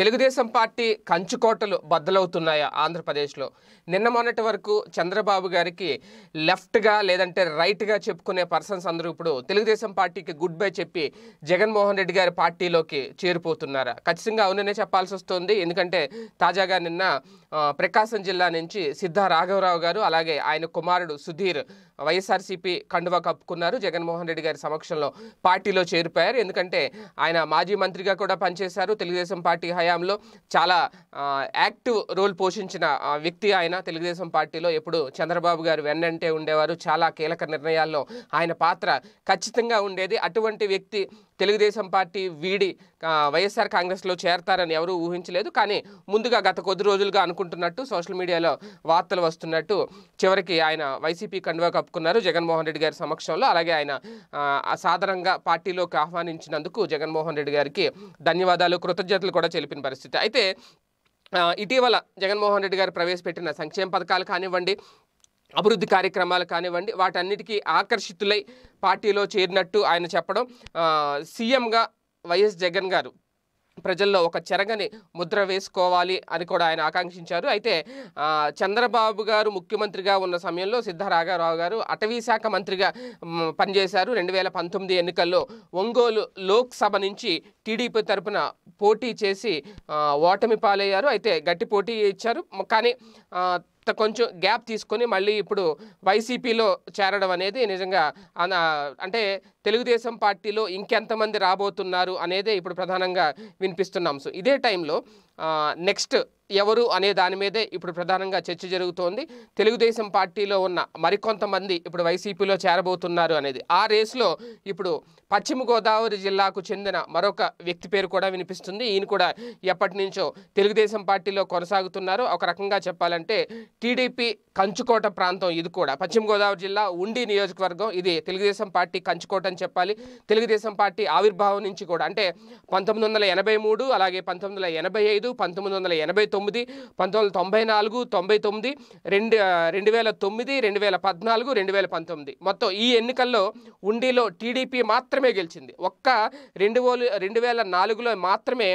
Telugu Desam party కంచుకోటలు బద్దలవుతున్నాయా ఆంధ్రప్రదేశ్లో నిన్న మొన్నటి వరకు చంద్రబాబు గారికి లెఫ్ట్గా లేదంటే రైట్గా చెప్పుకునే పర్సన్స్ అందరూ ఇప్పుడు తెలుగుదేశం పార్టీకి గుడ్ బై చెప్పి జగన్మోహన్ రెడ్డి గారి పార్టీలోకి చేరిపోతున్నారా ఖచ్చితంగా అవుననే చెప్పాల్సి వస్తుంది ఎందుకంటే తాజాగా నిన్న ప్రకాశం జిల్లా నుంచి సిద్ధ రాఘవరావు గారు అలాగే ఆయన కుమారుడు సుధీర్ వైఎస్ఆర్సీపీ కండువా కప్పుకున్నారు జగన్మోహన్ రెడ్డి గారి సమక్షంలో పార్టీలో చేరిపోయారు ఎందుకంటే ఆయన మాజీ మంత్రిగా కూడా పనిచేశారు తెలుగుదేశం పార్టీ హయాంలో చాలా యాక్టివ్ రోల్ పోషించిన వ్యక్తి ఆయన తెలుగుదేశం పార్టీలో ఎప్పుడు చంద్రబాబు గారు వెన్నంటే ఉండేవారు చాలా కీలక నిర్ణయాల్లో ఆయన పాత్ర ఖచ్చితంగా ఉండేది అటువంటి వ్యక్తి తెలుగుదేశం పార్టీ వీడి వైఎస్ఆర్ కాంగ్రెస్లో చేరతారని ఎవరూ ఊహించలేదు కానీ ముందుగా గత కొద్ది రోజులుగా అనుకుంటున్నట్టు సోషల్ మీడియాలో వార్తలు వస్తున్నట్టు చివరికి ఆయన వైసీపీ కండువా కప్పుకున్నారు జగన్మోహన్ రెడ్డి గారి సమక్షంలో అలాగే ఆయన సాధారణంగా పార్టీలోకి ఆహ్వానించినందుకు జగన్మోహన్ రెడ్డి గారికి ధన్యవాదాలు కృతజ్ఞతలు కూడా తెలిపిన పరిస్థితి అయితే ఇటీవల జగన్మోహన్ రెడ్డి గారు ప్రవేశపెట్టిన సంక్షేమ పథకాలు కానివ్వండి అభివృద్ధి కార్యక్రమాలు కానివ్వండి వాటన్నిటికీ ఆకర్షితులై పార్టీలో చేరినట్టు ఆయన చెప్పడం సీఎంగా వైఎస్ జగన్ గారు ప్రజల్లో ఒక చెరగని ముద్ర వేసుకోవాలి అని కూడా ఆయన ఆకాంక్షించారు అయితే చంద్రబాబు గారు ముఖ్యమంత్రిగా ఉన్న సమయంలో సిద్ధ రాఘారావు గారు అటవీ శాఖ మంత్రిగా పనిచేశారు రెండు వేల పంతొమ్మిది ఎన్నికల్లో ఒంగోలు లోక్సభ నుంచి టీడీపీ తరపున పోటీ చేసి ఓటమి పాలయ్యారు అయితే గట్టి పోటీ ఇచ్చారు కానీ కొంచెం గ్యాప్ తీసుకొని మళ్ళీ ఇప్పుడు వైసీపీలో చేరడం అనేది నిజంగా అంటే తెలుగుదేశం పార్టీలో ఇంకెంతమంది రాబోతున్నారు అనేదే ఇప్పుడు ప్రధానంగా వినిపిస్తున్నాం సో ఇదే టైంలో నెక్స్ట్ ఎవరు అనే దాని మీదే ఇప్పుడు ప్రధానంగా చర్చ జరుగుతోంది తెలుగుదేశం పార్టీలో ఉన్న మరికొంతమంది ఇప్పుడు వైసీపీలో చేరబోతున్నారు అనేది ఆ రేసులో ఇప్పుడు పశ్చిమ గోదావరి జిల్లాకు చెందిన మరొక వ్యక్తి పేరు కూడా వినిపిస్తుంది ఈయన కూడా ఎప్పటి నుంచో తెలుగుదేశం పార్టీలో కొనసాగుతున్నారు ఒక రకంగా చెప్పాలంటే టీడీపీ కంచుకోట ప్రాంతం ఇది కూడా పశ్చిమ గోదావరి జిల్లా ఉండి నియోజకవర్గం ఇది తెలుగుదేశం పార్టీ కంచుకోట అని చెప్పాలి తెలుగుదేశం పార్టీ ఆవిర్భావం నుంచి కూడా అంటే పంతొమ్మిది వందల ఎనభై మూడు అలాగే పంతొమ్మిది వందల ఎనభై ఐదు పంతొమ్మిది వందల తొమ్మిది పంతొమ్మిది తొంభై నాలుగు తొంభై తొమ్మిది రెండు రెండు వేల తొమ్మిది రెండు వేల పద్నాలుగు రెండు వేల పంతొమ్మిది మొత్తం ఈ ఎన్నికల్లో ఉండిలో టీడీపీ మాత్రమే గెలిచింది ఒక్క రెండు వేలు రెండు వేల నాలుగులో మాత్రమే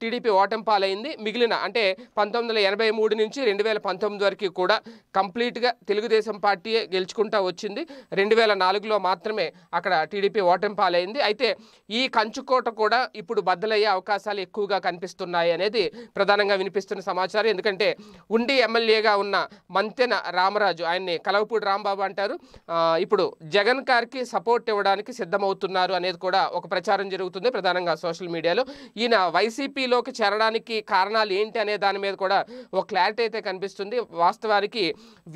టీడీపీ ఓటం పాలైంది మిగిలిన అంటే పంతొమ్మిది వందల ఎనభై మూడు నుంచి రెండు వేల పంతొమ్మిది వరకు కూడా కంప్లీట్గా తెలుగుదేశం పార్టీయే గెలుచుకుంటా వచ్చింది రెండు వేల నాలుగులో మాత్రమే అక్కడ టీడీపీ ఓటం పాలైంది అయితే ఈ కంచుకోట కూడా ఇప్పుడు బద్దలయ్యే అవకాశాలు ఎక్కువగా కనిపిస్తున్నాయి అనేది ప్రధానంగా వినిపిస్తున్న సమాచారం ఎందుకంటే ఉండి ఎమ్మెల్యేగా ఉన్న మంతెన రామరాజు ఆయన్ని కలవపూడి రాంబాబు అంటారు ఇప్పుడు జగన్ గారికి సపోర్ట్ ఇవ్వడానికి సిద్ధమవుతున్నారు అనేది కూడా ఒక ప్రచారం జరుగుతుంది ప్రధానంగా సోషల్ మీడియాలో ఈయన వైసీపీలోకి చేరడానికి కారణాలు ఏంటి అనే దాని మీద కూడా ఒక క్లారిటీ అయితే కనిపిస్తుంది వాస్తవానికి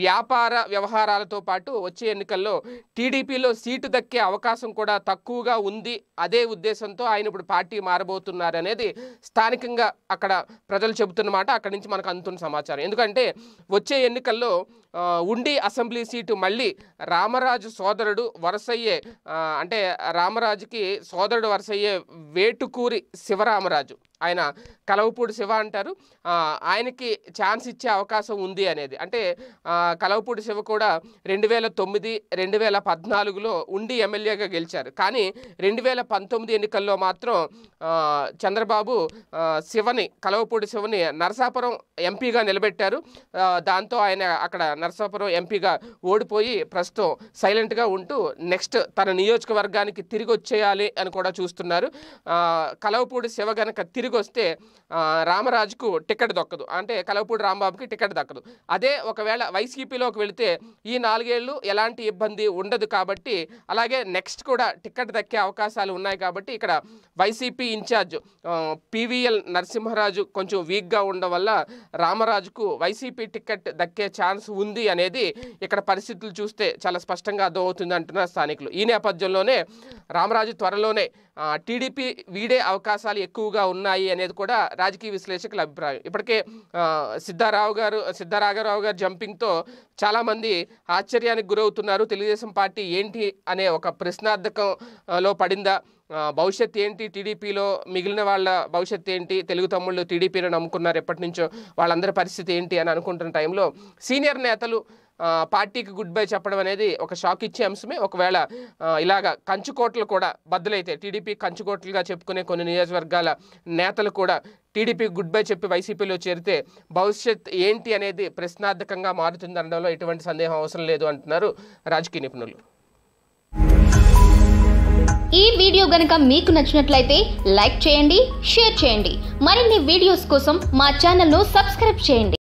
వ్యాపార వ్యవహారాలతో పాటు వచ్చే ఎన్నికల్లో టీడీపీలో సీటు దక్కే అవకాశం కూడా తక్కువగా ఉంది అదే ఉద్దేశంతో ఆయన ఇప్పుడు పార్టీ మారబోతున్నారు అనేది స్థానికంగా అక్కడ ప్రజలు చెబుతున్నారు జరుగుతున్నమాట అక్కడి నుంచి మనకు అందుతున్న సమాచారం ఎందుకంటే వచ్చే ఎన్నికల్లో ఉండి అసెంబ్లీ సీటు మళ్ళీ రామరాజు సోదరుడు వరసయ్యే అంటే రామరాజుకి సోదరుడు వరసయ్యే వేటుకూరి శివరామరాజు ఆయన కలవపూడి శివ అంటారు ఆయనకి ఛాన్స్ ఇచ్చే అవకాశం ఉంది అనేది అంటే కలవపూడి శివ కూడా రెండు వేల తొమ్మిది రెండు వేల పద్నాలుగులో ఉండి ఎమ్మెల్యేగా గెలిచారు కానీ రెండు వేల పంతొమ్మిది ఎన్నికల్లో మాత్రం చంద్రబాబు శివని కలవపూడి శివని నరసాపురం ఎంపీగా నిలబెట్టారు దాంతో ఆయన అక్కడ నరసాపురం ఎంపీగా ఓడిపోయి ప్రస్తుతం సైలెంట్గా ఉంటూ నెక్స్ట్ తన నియోజకవర్గానికి తిరిగి వచ్చేయాలి అని కూడా చూస్తున్నారు కలవపూడి శివ గనక తిరిగి తిరిగి వస్తే రామరాజుకు టికెట్ దొక్కదు అంటే కలవపూడి రాంబాబుకి టికెట్ దక్కదు అదే ఒకవేళ వైసీపీలోకి వెళితే ఈ నాలుగేళ్లు ఎలాంటి ఇబ్బంది ఉండదు కాబట్టి అలాగే నెక్స్ట్ కూడా టికెట్ దక్కే అవకాశాలు ఉన్నాయి కాబట్టి ఇక్కడ వైసీపీ ఇన్ఛార్జ్ పివిఎల్ నరసింహరాజు కొంచెం వీక్గా ఉండడం వల్ల రామరాజుకు వైసీపీ టికెట్ దక్కే ఛాన్స్ ఉంది అనేది ఇక్కడ పరిస్థితులు చూస్తే చాలా స్పష్టంగా అర్థమవుతుంది అంటున్నారు స్థానికులు ఈ నేపథ్యంలోనే రామరాజు త్వరలోనే టీడీపీ వీడే అవకాశాలు ఎక్కువగా ఉన్నాయి అనేది కూడా రాజకీయ విశ్లేషకుల అభిప్రాయం ఇప్పటికే సిద్ధారావు గారు సిద్ధరాఘరావు గారు జంపింగ్తో చాలామంది ఆశ్చర్యానికి గురవుతున్నారు తెలుగుదేశం పార్టీ ఏంటి అనే ఒక ప్రశ్నార్థకంలో పడిందా భవిష్యత్ ఏంటి టీడీపీలో మిగిలిన వాళ్ళ భవిష్యత్ ఏంటి తెలుగు తమ్ముళ్ళు టీడీపీని నమ్ముకున్నారు ఎప్పటి నుంచో వాళ్ళందరి పరిస్థితి ఏంటి అని అనుకుంటున్న టైంలో సీనియర్ నేతలు పార్టీకి గుడ్ బై చెప్పడం అనేది ఒక షాక్ ఇచ్చే అంశమే ఒకవేళ ఇలాగ కంచుకోట్లు కూడా బద్దలైతే టీడీపీ కంచుకోట్లుగా చెప్పుకునే కొన్ని నియోజకవర్గాల నేతలు కూడా టీడీపీ గుడ్ బై చెప్పి వైసీపీలో చేరితే భవిష్యత్ ఏంటి అనేది ప్రశ్నార్థకంగా మారుతుందనడంలో ఎటువంటి సందేహం అవసరం లేదు అంటున్నారు రాజకీయ నిపుణులు ఈ వీడియో గనక మీకు నచ్చినట్లయితే లైక్ చేయండి షేర్ చేయండి మరిన్ని వీడియోస్ కోసం మా ను సబ్స్క్రైబ్ చేయండి